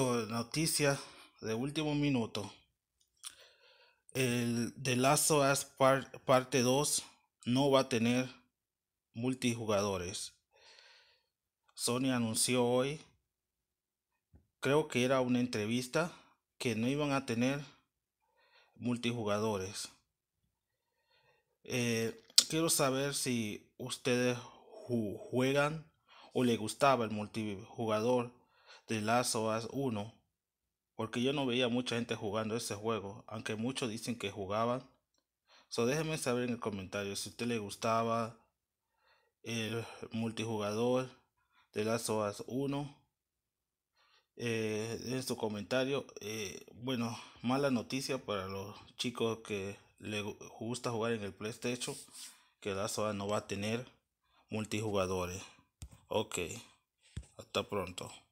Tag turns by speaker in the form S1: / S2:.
S1: noticias de último minuto. El de Lazo As Parte 2 no va a tener multijugadores. Sony anunció hoy, creo que era una entrevista, que no iban a tener multijugadores. Eh, quiero saber si ustedes juegan o le gustaba el multijugador de las oas 1, porque yo no veía mucha gente jugando ese juego, aunque muchos dicen que jugaban. So déjenme saber en el comentario si a usted le gustaba el multijugador de las oas 1. en su comentario, eh, bueno, mala noticia para los chicos que le gusta jugar en el PlayStation, que las oas no va a tener multijugadores. Ok, hasta pronto.